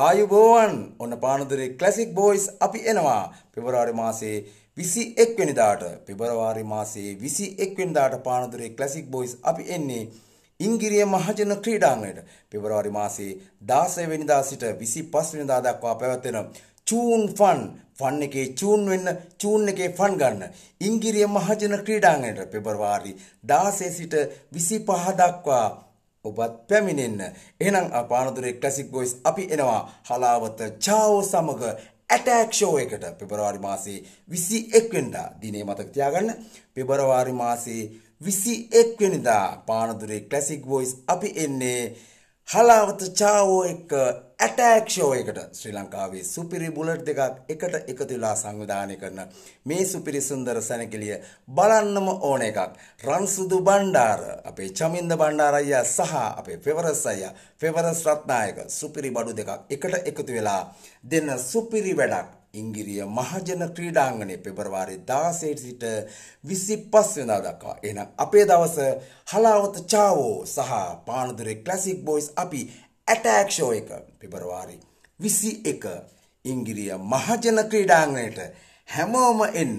ආයුබෝවන් ඔන්න පානදුරේ classic boys අපි එනවා පෙබරවාරි මාසේ විසි එක්වෙනිදාට පෙබරවාරි මාසේ විසි එක්වෙන්දාට පානදුරේ ක්ලැසික් බොයිස් අපි එන්නේ ඉංගිරිය මහජන ක්‍රීඩාංගයට පෙබරවාරි මාසේ දාසයවෙනිදා සිට විසි පස්වනිදා දක්වා පැවැත්වෙන චූන් ෆන් ෆන් එකේ චූන් වෙන්න චූන් එකේ ෆන් ගන්න ඉංගිරිය මහජන ක්‍රීඩාංගයට පෙබරවාරි දාසේ සිට විසි පහ දක්වා ඔබත් පැමිණෙන්න. එහෙනම් අපානතුරේ ක්ලැසික් බොයිස් අපි එනවා හලාවත චාවෝ සමග ඇටෑක් ෂෝ එකට පෙබරවාරි මාසේ 21 වෙනිදා දිනේ මතක තියාගන්න. පෙබරවාරි මාසේ 21 වෙනිදා පානතුරේ ක්ලැසික් බොයිස් අපි එන්නේ හලාවත චාවෝ එක්ක ඇටෑක්ෂෝ එකට ශ්‍රී ලංකාවේ සුපිරි බුලට් දෙකක් එකට එකතුලා සංවිධානය කරන මේ සුපිරි සුන්දර සැනකිලිය බලන්නම ඕන එකක්. රන්සුදු බණ්ඩාර අපේ චමින්ද බණ්ඩාරයියා සහ අපේ පෙවරස් අයියා පෙවරස් රත්නායක සුපිරි බඩු දෙකක් එකට එකතු වෙලා දෙන්න සුපිරි වැඩක් ඉංගිරිය මහජන ක්‍රීඩාංගණය පෙබරවාරි 16 සිට 25 වෙනිදා දක්වා. එහෙනම් අපේ දවස හලාවත චාවෝ සහ පානදුරේ ක්ලාසික් බොයිස් අපි ඇටැක් ෂෝ එක පෙබරවාරි 21 ඉංගිරිය මහජන ක්‍රීඩාංගණයට හැමෝම එන්න